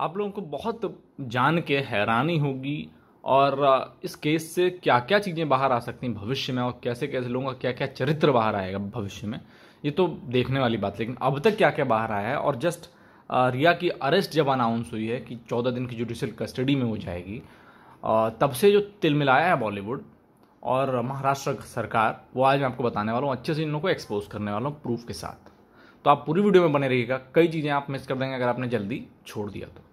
आप लोगों को बहुत जान के हैरानी होगी और इस केस से क्या क्या चीज़ें बाहर आ सकती हैं भविष्य में और कैसे कैसे लोगों का क्या क्या चरित्र बाहर आएगा भविष्य में ये तो देखने वाली बात लेकिन अब तक क्या क्या बाहर आया है और जस्ट रिया की अरेस्ट जब अनाउंस हुई है कि चौदह दिन की जुडिशल कस्टडी में हो जाएगी तब से जो तिलमिलाया है बॉलीवुड और महाराष्ट्र सरकार वो आज मैं आपको बताने वाला हूँ अच्छे से इन लोगों को एक्सपोज करने वाला हूँ प्रूफ के साथ तो आप पूरी वीडियो में बने रहिएगा कई चीज़ें आप मिस कर देंगे अगर आपने जल्दी छोड़ दिया तो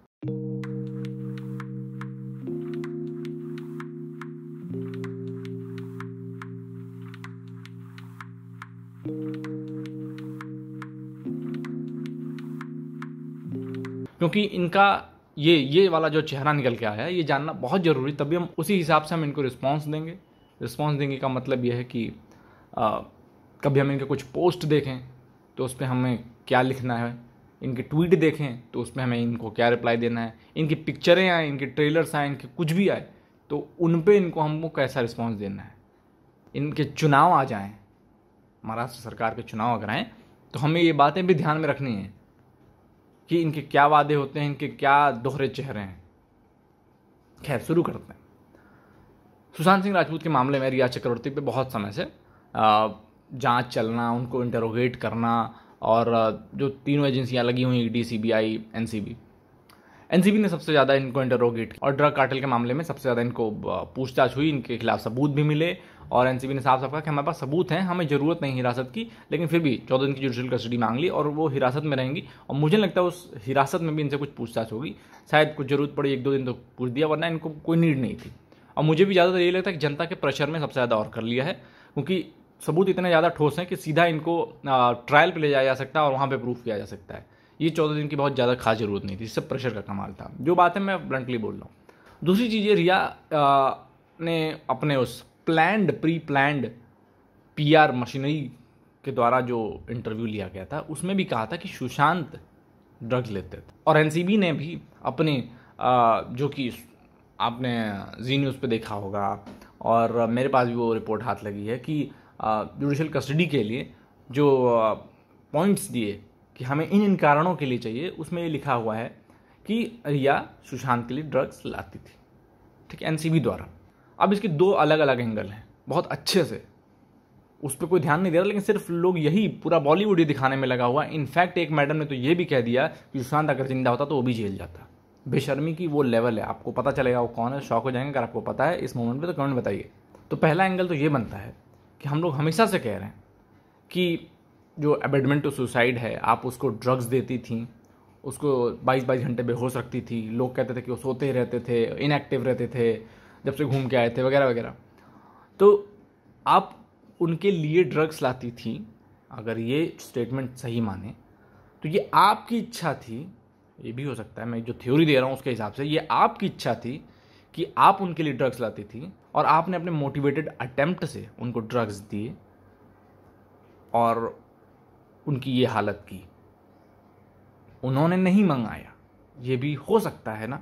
क्योंकि इनका ये ये वाला जो चेहरा निकल के आया है ये जानना बहुत ज़रूरी तभी हम उसी हिसाब से हम इनको रिस्पॉन्स देंगे रिस्पॉन्स देंगे का मतलब ये है कि आ, कभी हम इनके कुछ पोस्ट देखें तो उस पर हमें क्या लिखना है इनके ट्वीट देखें तो उसमें हमें इनको क्या रिप्लाई देना है इनकी पिक्चरें आए इनके ट्रेलर्स आए इनके कुछ भी आए तो उन पर इनको हमको कैसा रिस्पॉन्स देना है इनके चुनाव आ जाएँ महाराष्ट्र सरकार के चुनाव अगर आएँ तो हमें ये बातें भी ध्यान में रखनी है कि इनके क्या वादे होते हैं इनके क्या दोहरे चेहरे हैं खैर शुरू करते हैं सुशांत सिंह राजपूत के मामले में रिया चक्रवर्ती पे बहुत समय से जांच चलना उनको इंटरोगेट करना और जो तीनों एजेंसियां लगी हुई D C B I N C B NCB ने सबसे ज्यादा इनको इंटरोगेट और ड्रग कार्टल के मामले में सबसे ज्यादा इनको पूछताछ हुई इनके खिलाफ सबूत भी मिले और एनसीबी ने साफ साफ कहा कि हमारे पास सबूत हैं हमें जरूरत नहीं हिरासत की लेकिन फिर भी चौदह दिन की जुडिशल कस्टडी मांग ली और वो हिरासत में रहेंगी और मुझे लगता है उस हिरासत में भी इनसे कुछ पूछताछ होगी शायद कुछ जरूरत पड़ी एक दो दिन तो पूछ दिया वरना इनको कोई नीड नहीं थी और मुझे भी ज़्यादातर ये लगता है कि जनता के प्रेशर में सबसे ज़्यादा और कर लिया है क्योंकि सबूत इतने ज़्यादा ठोस हैं कि सीधा इनको ट्रायल पर ले जाया जा सकता है और वहाँ पर प्रूफ किया जा सकता है ये चौदह दिन की बहुत ज़्यादा खास ज़रूरत नहीं थी इससे प्रेशर का कमाल था जो बात है मैं ब्लंटली बोल रहा हूँ दूसरी चीज़ ये रिया आ, ने अपने उस planned pre planned P machinery के द्वारा जो इंटरव्यू लिया गया था उसमें भी कहा था कि सुशांत ड्रग्स लेते थे और एन ने भी अपने आ, जो कि आपने जी न्यूज़ पर देखा होगा और मेरे पास भी वो रिपोर्ट हाथ लगी है कि जुडिशल कस्टडी के लिए जो पॉइंट्स दिए कि हमें इन इन कारणों के लिए चाहिए उसमें ये लिखा हुआ है कि रिया सुशांत के लिए ड्रग्स लाती थी ठीक है एन द्वारा अब इसके दो अलग अलग एंगल हैं बहुत अच्छे से उस पर कोई ध्यान नहीं दे रहा लेकिन सिर्फ लोग यही पूरा बॉलीवुड ही दिखाने में लगा हुआ इनफैक्ट एक मैडम ने तो ये भी कह दिया कि सुशांत अगर जिंदा होता तो वो भी जेल जाता बेशर्मी की वो लेवल है आपको पता चलेगा वो कौन है शौक हो जाएंगे अगर आपको पता है इस मोमेंट पर तो कमेंट बताइए तो पहला एंगल तो ये बनता है कि हम लोग हमेशा से कह रहे हैं कि जो एबेडमेंट टू सुसाइड है आप उसको ड्रग्स देती थी उसको बाईस बाईस घंटे बेहोश रखती थी लोग कहते थे कि वो सोते ही रहते थे इनएक्टिव रहते थे जब से घूम के आए थे वगैरह वगैरह तो आप उनके लिए ड्रग्स लाती थी अगर ये स्टेटमेंट सही माने तो ये आपकी इच्छा थी ये भी हो सकता है मैं जो थ्योरी दे रहा हूँ उसके हिसाब से ये आपकी इच्छा थी कि आप उनके लिए ड्रग्स लाती थी और आपने अपने मोटिवेटेड अटेम्प्ट से उनको ड्रग्स दिए और उनकी ये हालत की उन्होंने नहीं मंगाया ये भी हो सकता है ना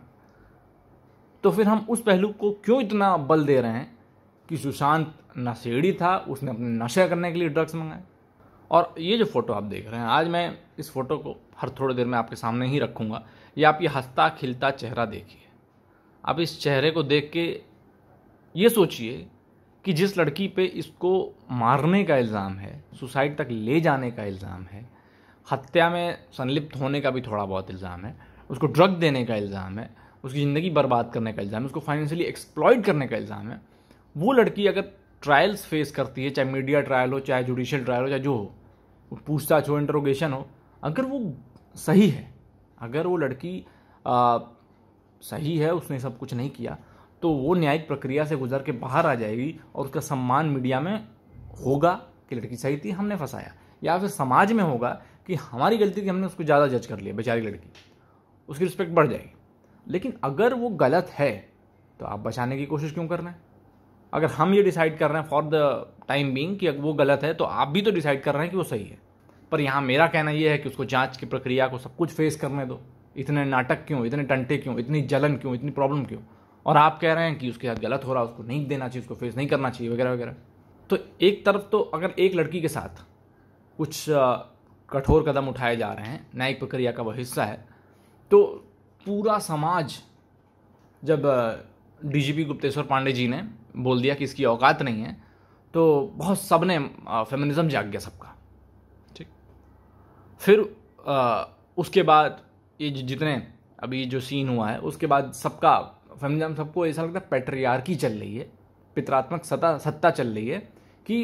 तो फिर हम उस पहलू को क्यों इतना बल दे रहे हैं कि सुशांत नशेड़ी था उसने अपने नशे करने के लिए ड्रग्स मंगाए और ये जो फ़ोटो आप देख रहे हैं आज मैं इस फ़ोटो को हर थोड़ी देर में आपके सामने ही रखूँगा ये आप ये हंसता खिलता चेहरा देखिए आप इस चेहरे को देख के ये सोचिए कि जिस लड़की पे इसको मारने का इल्ज़ाम है सुसाइड तक ले जाने का इल्ज़ाम है हत्या में संलिप्त होने का भी थोड़ा बहुत इल्ज़ाम है उसको ड्रग देने का इल्ज़ाम है उसकी ज़िंदगी बर्बाद करने का इल्ज़ाम है उसको फाइनेंशियली एक्सप्लॉयड करने का इल्ज़ाम है वो लड़की अगर ट्रायल्स फेस करती है चाहे मीडिया ट्रायल हो चाहे जुडिशियल ट्रायल हो चाहे जो हो पूछताछ हो इंटरोगेशन हो अगर वो सही है अगर वो लड़की आ, सही है उसने सब कुछ नहीं किया तो वो न्यायिक प्रक्रिया से गुजर के बाहर आ जाएगी और उसका सम्मान मीडिया में होगा कि लड़की सही थी हमने फंसाया या फिर समाज में होगा कि हमारी गलती थी हमने उसको ज़्यादा जज कर लिया बेचारी लड़की उसकी रिस्पेक्ट बढ़ जाएगी लेकिन अगर वो गलत है तो आप बचाने की कोशिश क्यों कर रहे हैं अगर हम ये डिसाइड कर रहे हैं फॉर द टाइम बींग कि वो गलत है तो आप भी तो डिसाइड कर रहे हैं कि वो सही है पर यहाँ मेरा कहना यह है कि उसको जांच की प्रक्रिया को सब कुछ फेस करने दो इतने नाटक क्यों इतने टंटे क्यों इतनी जलन क्यों इतनी प्रॉब्लम क्यों और आप कह रहे हैं कि उसके साथ गलत हो रहा है उसको नहीं देना चाहिए उसको फेस नहीं करना चाहिए वगैरह वगैरह तो एक तरफ तो अगर एक लड़की के साथ कुछ कठोर कदम उठाए जा रहे हैं न्यायिक प्रक्रिया का वह हिस्सा है तो पूरा समाज जब डीजीपी गुप्तेश्वर पांडे जी ने बोल दिया कि इसकी औकात नहीं है तो बहुत सब ने फेमनिज़्म जाग गया सबका ठीक फिर आ, उसके बाद ये जितने अभी जो सीन हुआ है उसके बाद सबका फैमिली हम सबको ऐसा लगता है पेट्रियार्की चल रही है पितरात्मक सत्ता सत्ता चल रही है कि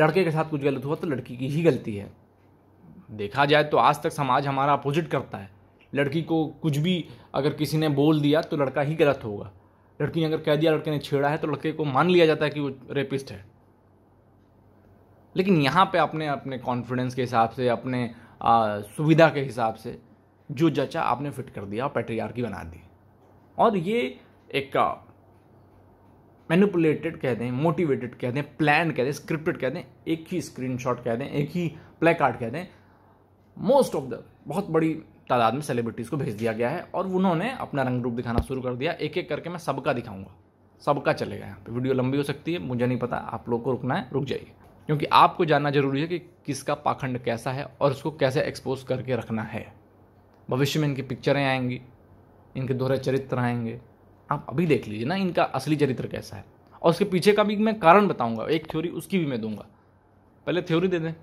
लड़के के साथ कुछ गलत हुआ तो लड़की की ही गलती है देखा जाए तो आज तक समाज हमारा अपोजिट करता है लड़की को कुछ भी अगर किसी ने बोल दिया तो लड़का ही गलत होगा लड़की ने अगर कह दिया लड़के ने छेड़ा है तो लड़के को मान लिया जाता है कि वो रेपिस्ट है लेकिन यहाँ पे आपने अपने कॉन्फिडेंस के हिसाब से अपने सुविधा के हिसाब से जो जचा आपने फिट कर दिया और पेट्रियार्की बना दी और ये एक मैनिपुलेटेड कह दें मोटिवेटेड कह दें प्लान कह दें स्क्रिप्टेड कह दें एक ही स्क्रीनशॉट कह दें एक ही प्ले कार्ड कह दें मोस्ट ऑफ द बहुत बड़ी तादाद में सेलिब्रिटीज़ को भेज दिया गया है और उन्होंने अपना रंग रूप दिखाना शुरू कर दिया एक एक करके मैं सबका दिखाऊंगा सबका चलेगा यहाँ पे वीडियो लंबी हो सकती है मुझे नहीं पता आप लोग को रुकना है रुक जाइए क्योंकि आपको जानना जरूरी है कि किसका पाखंड कैसा है और उसको कैसे एक्सपोज करके रखना है भविष्य में इनकी पिक्चरें आएंगी इनके दोहरे चरित्र आएंगे आप अभी देख लीजिए ना इनका असली चरित्र कैसा है और उसके पीछे का भी मैं कारण बताऊंगा एक थ्योरी उसकी भी मैं दूंगा पहले थ्योरी दे दें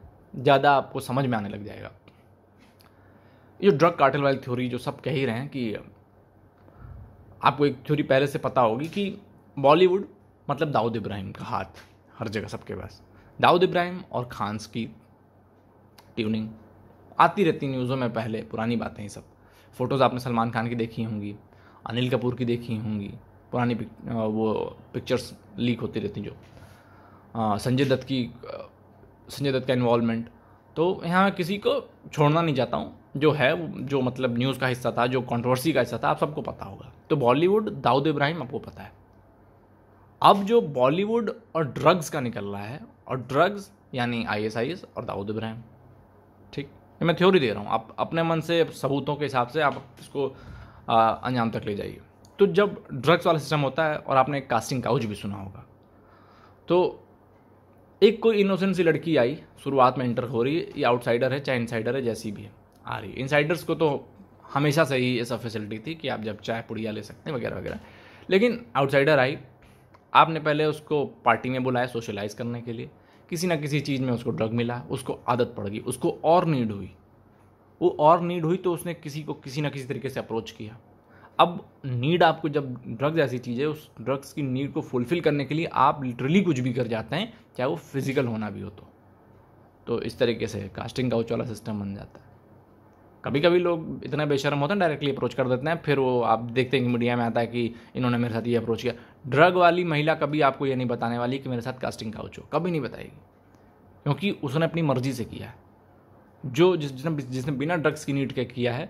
ज़्यादा आपको समझ में आने लग जाएगा ये ड्रग कार्टल वाली थ्योरी जो सब कह ही रहे हैं कि आपको एक थ्योरी पहले से पता होगी कि बॉलीवुड मतलब दाऊद इब्राहिम का हाथ हर जगह सबके पास दाऊद इब्राहिम और खान्स की ट्यूनिंग आती रहती न्यूज़ों में पहले पुरानी बातें ही सब फ़ोटोज़ आपने सलमान खान की देखी होंगी अनिल कपूर की देखी होंगी पुरानी पिक, वो पिक्चर्स लीक होती रहती जो संजय दत्त की संजय दत्त का इन्वॉलमेंट तो यहाँ किसी को छोड़ना नहीं चाहता हूँ जो है जो मतलब न्यूज़ का हिस्सा था जो कंट्रोवर्सी का हिस्सा था आप सबको पता होगा तो बॉलीवुड दाऊद इब्राहिम आपको पता है अब जो बॉलीवुड और ड्रग्स का निकल रहा है और ड्रग्स यानी आई एस आई एस और दाऊद इब्राहिम ठीक मैं थ्योरी दे रहा हूँ आप अपने मन से सबूतों के हिसाब से आप इसको अंजाम तक ले जाइए तो जब ड्रग्स वाला सिस्टम होता है और आपने कास्टिंग काउच भी सुना होगा तो एक कोई इनोसेंट सी लड़की आई शुरुआत में इंटर हो रही है ये आउटसाइडर है चाहे इनसाइडर है जैसी भी है आ रही है इनसाइडर्स को तो हमेशा से ही ऐसा फैसिलिटी थी कि आप जब चाय पुड़िया ले सकते हैं वगैरह वगैरह लेकिन आउटसाइडर आई आपने पहले उसको पार्टी में बुलाया सोशलाइज करने के लिए किसी ना किसी चीज़ में उसको ड्रग मिला उसको आदत पड़ गई उसको और नीड हुई वो और नीड हुई तो उसने किसी को किसी ना किसी तरीके से अप्रोच किया अब नीड आपको जब ड्रग्स ऐसी चीज़ है उस ड्रग्स की नीड को फुलफ़िल करने के लिए आप लिटरली कुछ भी कर जाते हैं चाहे वो फिज़िकल होना भी हो तो, तो इस तरीके से कास्टिंग का उचाला सिस्टम बन जाता है कभी कभी लोग इतना बेशरम होते हैं डायरेक्टली अप्रोच कर देते हैं फिर वो आप देखते हैं कि मीडिया में आता है कि इन्होंने मेरे साथ ये अप्रोच किया ड्रग वाली महिला कभी आपको ये नहीं बताने वाली कि मेरे साथ कास्टिंग का हो कभी नहीं बताएगी क्योंकि उसने अपनी मर्जी से किया है जो जिस जिसने जिसने बिना ड्रग्स की नीड के किया है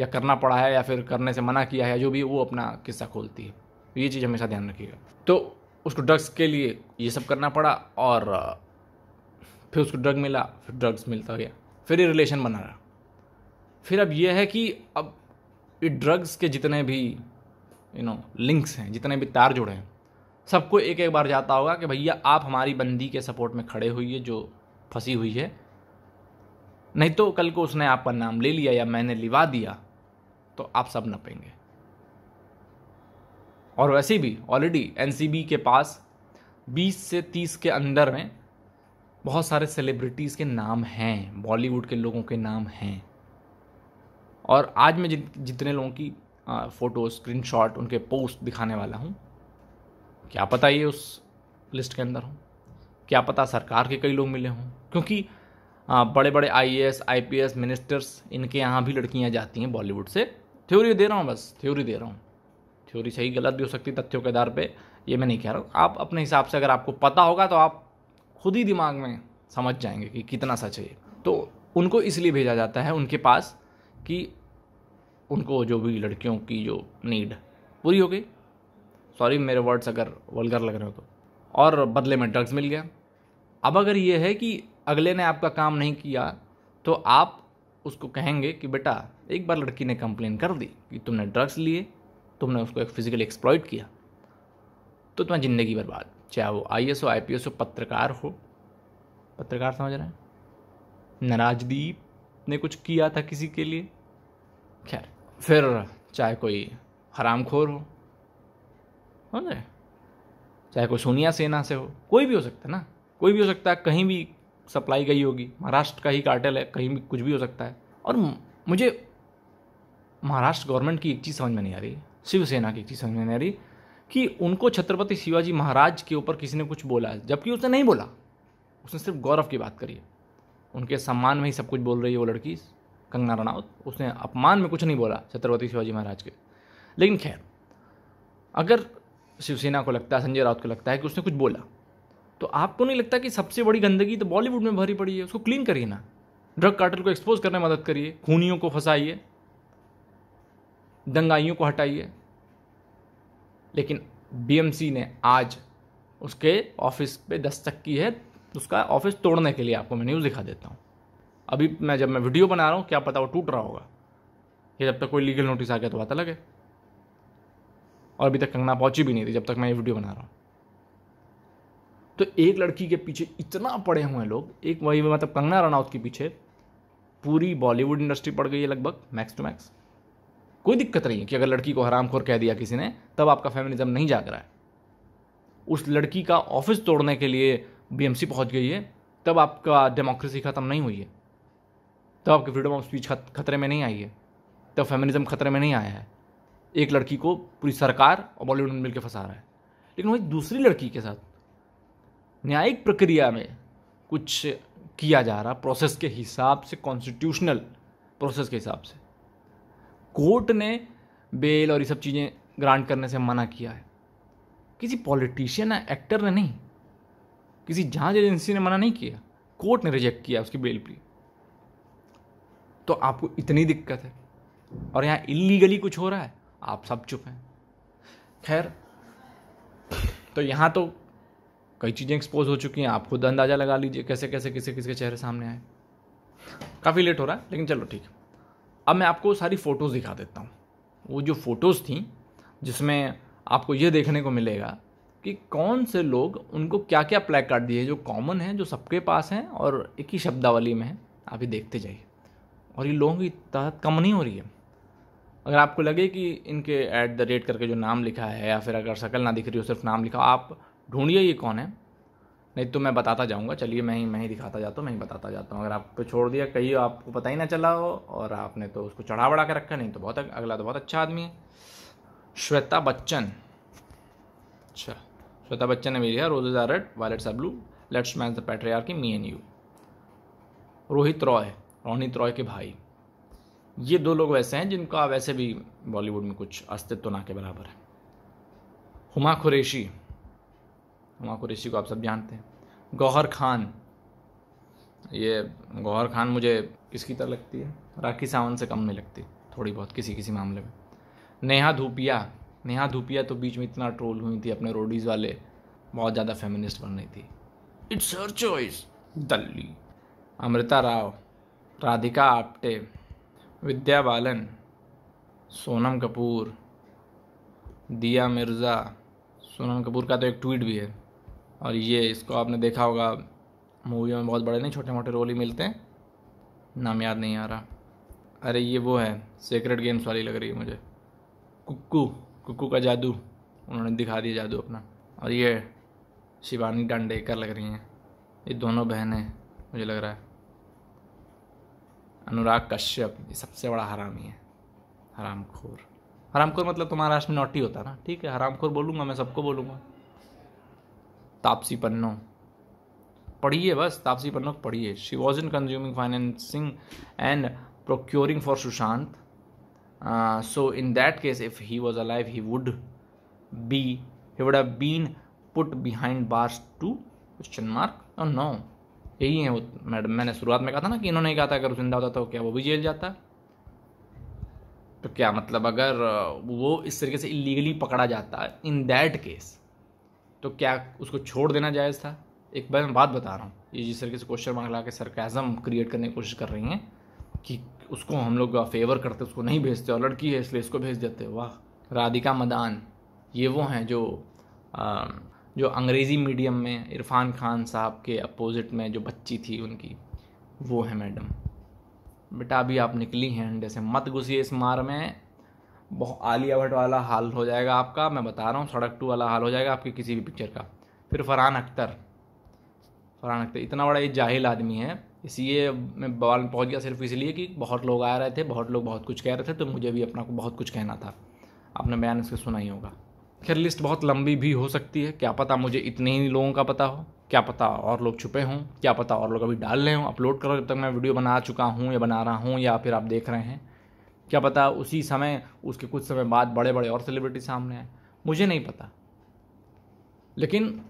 या करना पड़ा है या फिर करने से मना किया है जो भी वो अपना किस्सा खोलती है तो ये चीज़ हमेशा ध्यान रखिएगा तो उसको ड्रग्स के लिए ये सब करना पड़ा और फिर उसको ड्रग मिला फिर ड्रग्स मिलता गया फिर ये रिलेशन बना रहा फिर अब यह है कि अब ये ड्रग्स के जितने भी यू नो लिंक्स हैं जितने भी तार जुड़े हैं सबको एक एक बार जाता होगा कि भैया आप हमारी बंदी के सपोर्ट में खड़े हुई है जो फंसी हुई है नहीं तो कल को उसने आपका नाम ले लिया या मैंने लिवा दिया तो आप सब नपेंगे और वैसे भी ऑलरेडी एन के पास 20 से 30 के अंदर में बहुत सारे सेलिब्रिटीज़ के नाम हैं बॉलीवुड के लोगों के नाम हैं और आज मैं जितने लोगों की फ़ोटो स्क्रीनशॉट उनके पोस्ट दिखाने वाला हूँ क्या पता ये उस लिस्ट के अंदर हो क्या पता सरकार के कई लोग मिले हों क्योंकि बड़े बड़े आईएएस आईपीएस मिनिस्टर्स इनके यहाँ भी लड़कियाँ जाती हैं बॉलीवुड से थ्योरी दे रहा हूँ बस थ्योरी दे रहा हूँ थ्योरी सही गलत भी हो सकती तथ्यों के आधार पर ये मैं नहीं कह रहा हूँ आप अपने हिसाब से अगर आपको पता होगा तो आप खुद ही दिमाग में समझ जाएंगे कि कितना सच है तो उनको इसलिए भेजा जाता है उनके पास कि उनको जो भी लड़कियों की जो नीड पूरी हो गई सॉरी मेरे वर्ड्स अगर वलगर लग रहे हो तो और बदले में ड्रग्स मिल गया अब अगर ये है कि अगले ने आपका काम नहीं किया तो आप उसको कहेंगे कि बेटा एक बार लड़की ने कंप्लेन कर दी कि तुमने ड्रग्स लिए तुमने उसको एक फिजिकल एक्सप्लॉयट किया तो तुम्हारी ज़िंदगी बर्बाद चाहे वो आई एस हो आई पी एस हो पत्रकार हो पत्रकार समझ रहे हैं नाराजदीप ने कुछ किया था किसी के लिए खैर फिर चाहे कोई खोर हो समझे चाहे कोई सोनिया सेना से हो कोई भी हो सकता है ना कोई भी हो सकता है कहीं भी सप्लाई गई होगी महाराष्ट्र का ही कार्टेल है कहीं भी कुछ भी हो सकता है और मुझे महाराष्ट्र गवर्नमेंट की एक चीज़ समझ में नहीं आ रही शिवसेना की एक चीज़ समझ में नहीं आ रही कि उनको छत्रपति शिवाजी महाराज के ऊपर किसी ने कुछ बोला जबकि उसने नहीं बोला उसने सिर्फ गौरव की बात करी है उनके सम्मान में ही सब कुछ बोल रही है वो लड़की कंगना रनावत उसने अपमान में कुछ नहीं बोला छत्रपति शिवाजी महाराज के लेकिन खैर अगर शिवसेना को लगता है संजय राउत को लगता है कि उसने कुछ बोला तो आपको नहीं लगता कि सबसे बड़ी गंदगी तो बॉलीवुड में भरी पड़ी है उसको क्लीन करिए ना ड्रग कार्टल को एक्सपोज करने में मदद करिए खूनियों को फंसाइए दंगाइयों को हटाइए लेकिन बीएमसी ने आज उसके ऑफिस पे दस्तक की है उसका ऑफिस तोड़ने के लिए आपको मैं न्यूज़ दिखा देता हूँ अभी मैं जब मैं वीडियो बना रहा हूँ क्या पता वो टूट रहा होगा ये जब तक कोई लीगल नोटिस आ गया तो पता लगे और अभी तक कंगना पहुंची भी नहीं थी जब तक मैं ये वीडियो बना रहा हूँ तो एक लड़की के पीछे इतना पड़े हुए हैं लोग एक वही मतलब कंगना रनौत के पीछे पूरी बॉलीवुड इंडस्ट्री पड़ गई है लगभग मैक्स टू मैक्स कोई दिक्कत नहीं है कि अगर लड़की को हरामखोर कह दिया किसी ने तब आपका फेमिनिज्म नहीं जाग रहा है उस लड़की का ऑफिस तोड़ने के लिए बीएमसी पहुंच गई है तब आपका डेमोक्रेसी ख़त्म नहीं हुई है तब तो आपकी फ्रीडम ऑफ स्पीच खतरे में नहीं आई है तब तो फेमिनिज्म खतरे में नहीं आया है एक लड़की को पूरी सरकार और बॉलीवुड में मिलकर फंसा रहा है लेकिन वही दूसरी लड़की के साथ न्यायिक प्रक्रिया में कुछ किया जा रहा प्रोसेस के हिसाब से कॉन्स्टिट्यूशनल प्रोसेस के हिसाब से कोर्ट ने बेल और ये सब चीज़ें ग्रांट करने से मना किया है किसी पॉलिटिशियन या एक्टर ने नहीं किसी जांच एजेंसी ने मना नहीं किया कोर्ट ने रिजेक्ट किया उसकी बेल प्ली तो आपको इतनी दिक्कत है और यहाँ इलीगली कुछ हो रहा है आप सब चुप हैं खैर तो यहाँ तो कई चीज़ें एक्सपोज हो चुकी हैं आप खुद अंदाज़ा लगा लीजिए कैसे कैसे किसे किसके चेहरे सामने आए काफ़ी लेट हो रहा है लेकिन चलो ठीक अब मैं आपको सारी फ़ोटोज़ दिखा देता हूँ वो जो फ़ोटोज़ थी जिसमें आपको ये देखने को मिलेगा कि कौन से लोग उनको क्या क्या प्लैक कार्ड दिए जो कॉमन है जो सबके पास हैं और एक ही शब्दावली में है आप ये देखते जाइए और ये लोगों की तादाद कम नहीं हो रही है अगर आपको लगे कि इनके ऐट द रेट करके जो नाम लिखा है या फिर अगर शकल ना दिख रही हो सिर्फ नाम लिखा आप ढूंढिए ये कौन है नहीं तो मैं बताता जाऊँगा चलिए मैं ही मैं ही दिखाता जाता हूँ मैं ही बताता जाता हूँ अगर आप पे छोड़ दिया कहीं आपको पता ही ना चला हो और आपने तो उसको चढ़ा बढ़ा के रखा नहीं तो बहुत अगला तो बहुत अच्छा आदमी है श्वेता बच्चन अच्छा श्वेता बच्चन ने भी लिखा roses are red violet s blue let's man the patriarch की me and you Rohit Roy Ronit Roy के भाई ये दो लोग वैसे हैं जिनका वैसे भी बॉलीवुड में कुछ अस्तित्व ना के बराबर है हुमा कुरेशी हुमा कुरेशी को आप सब जानते हैं गौहर खान ये गौहर खान मुझे किसकी तरह लगती है राखी सावंत से कम नहीं लगती थोड़ी बहुत किसी किसी मामले में नेहा धूपिया नेहा धूपिया तो बीच में इतना ट्रोल हुई थी अपने रोडीज़ वाले बहुत ज़्यादा फेमिनिस्ट बन रही थी इट्स हर चॉइस दल्ली अमृता राव राधिका आप्टे विद्या बालन सोनम कपूर दिया मिर्ज़ा सोनम कपूर का तो एक ट्वीट भी है और ये इसको आपने देखा होगा मूवियों में बहुत बड़े नहीं छोटे मोटे रोल ही मिलते हैं नाम याद नहीं आ रहा अरे ये वो है सीक्रेट गेम्स वाली लग रही है मुझे कुक्कू कुक्कू का जादू उन्होंने दिखा दिया जादू अपना और ये शिवानी डांडेकर लग रही हैं ये दोनों बहनें मुझे लग रहा है अनुराग कश्यप ये सबसे बड़ा हरामी है हरामखोर हरामखोर मतलब तुम्हारा महाराष्ट्र नोटी होता ना ठीक है हरामखोर बोलूँगा मैं सबको बोलूँगा तापसी पन्नो पढ़िए बस तापसी पन्नो पढ़िए she was in consuming financing and procuring for Sushant so in that case if he was alive he would be he would have been put behind bars two question mark और नो यही है madam मैंने शुरुआत में कहा था ना कि इन्होंने कहा था अगर जिंदा होता तो क्या वो भी जेल जाता तो क्या मतलब अगर वो इस तरीके से इलीगली पकड़ा जाता इन दैट केस तो क्या उसको छोड़ देना जायज़ था एक बार मैं बात बता रहा हूँ ये जिस तरीके से क्वेश्चन मांग ला के सरकाजम क्रिएट करने की कोशिश कर रही हैं कि उसको हम लोग फेवर करते उसको नहीं भेजते और लड़की है इसलिए इसको भेज देते वाह राधिका मदान ये वो हैं जो जो अंग्रेज़ी मीडियम में इरफान खान साहब के अपोज़िट में जो बच्ची थी उनकी वो है मैडम बेटा अभी आप निकली हैं अंडे से मत घुसिए इस मार में बहुत आलिया भट्ट वाला हाल हो जाएगा आपका मैं बता रहा हूँ सड़क टू वाला हाल हो जाएगा आपकी किसी भी पिक्चर का फिर फरहान अख्तर फरहान अख्तर इतना बड़ा ये जाहिल आदमी है इसलिए मैं बवाल में पहुँच गया सिर्फ इसलिए कि बहुत लोग आ रहे थे बहुत लोग बहुत कुछ कह रहे थे तो मुझे भी अपना को बहुत कुछ कहना था आपने बयान इसको सुना ही होगा खैर लिस्ट बहुत लंबी भी हो सकती है क्या पता मुझे इतने ही लोगों का पता हो क्या पता और लोग छुपे हों क्या पता और लोग अभी डाल रहे हों अपलोड करो जब तक मैं वीडियो बना चुका हूँ या बना रहा हूँ या फिर आप देख रहे हैं क्या पता उसी समय उसके कुछ समय बाद बड़े बड़े और सेलिब्रिटी सामने आए मुझे नहीं पता लेकिन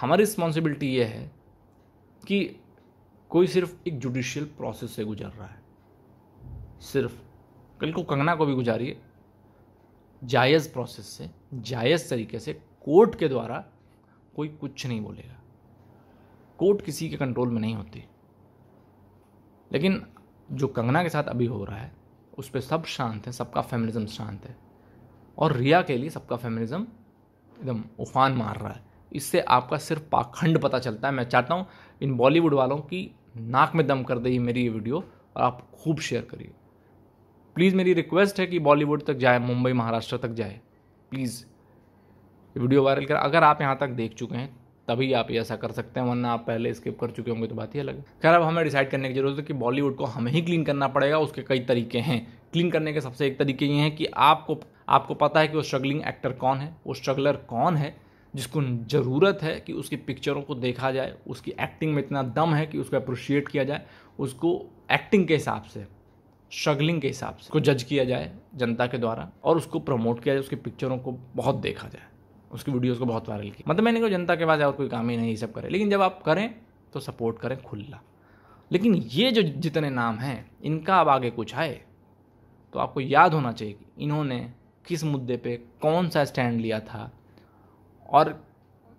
हमारी रिस्पॉन्सिबिलिटी ये है कि कोई सिर्फ एक जुडिशियल प्रोसेस से गुजर रहा है सिर्फ कल को कंगना को भी गुजारिए जायज़ प्रोसेस से जायज़ तरीके से कोर्ट के द्वारा कोई कुछ नहीं बोलेगा कोर्ट किसी के कंट्रोल में नहीं होती लेकिन जो कंगना के साथ अभी हो रहा है उस पर सब शांत है सबका फेमिनिज़म शांत है और रिया के लिए सबका फेमिनिज़म एकदम उफान मार रहा है इससे आपका सिर्फ पाखंड पता चलता है मैं चाहता हूँ इन बॉलीवुड वालों की नाक में दम कर दे ये मेरी ये वीडियो और आप खूब शेयर करिए प्लीज़ मेरी रिक्वेस्ट है कि बॉलीवुड तक जाए मुंबई महाराष्ट्र तक जाए प्लीज़ वीडियो वायरल कर अगर आप यहाँ तक देख चुके हैं तभी आप ऐसा कर सकते हैं वरना आप पहले स्किप कर चुके होंगे तो बात ही अलग है खैर अब हमें डिसाइड करने की जरूरत है कि बॉलीवुड को हमें ही क्लीन करना पड़ेगा उसके कई तरीके हैं क्लीन करने के सबसे एक तरीके ये हैं कि आपको आपको पता है कि वो स्ट्रगलिंग एक्टर कौन है वो स्ट्रगलर कौन है जिसको ज़रूरत है कि उसकी पिक्चरों को देखा जाए उसकी एक्टिंग में इतना दम है कि उसको अप्रिशिएट किया जाए उसको एक्टिंग के हिसाब से स्ट्रगलिंग के हिसाब से को जज किया जाए जनता के द्वारा और उसको प्रमोट किया जाए उसकी पिक्चरों को बहुत देखा जाए उसकी वीडियोज़ को बहुत वायरल किया मतलब मैंने कहा जनता के पास और कोई काम ही नहीं ये सब करें लेकिन जब आप करें तो सपोर्ट करें खुला लेकिन ये जो जितने नाम हैं इनका अब आगे कुछ आए तो आपको याद होना चाहिए कि इन्होंने किस मुद्दे पे कौन सा स्टैंड लिया था और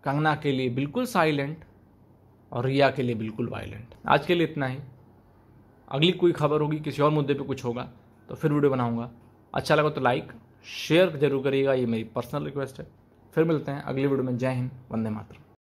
कंगना के लिए बिल्कुल साइलेंट और रिया के लिए बिल्कुल वायलेंट आज के लिए इतना ही अगली कोई खबर होगी किसी और मुद्दे पे कुछ होगा तो फिर वीडियो बनाऊंगा अच्छा लगा तो लाइक शेयर जरूर करिएगा ये मेरी पर्सनल रिक्वेस्ट है फिर मिलते हैं अगली वीडियो में जय हिंद वंदे मातरम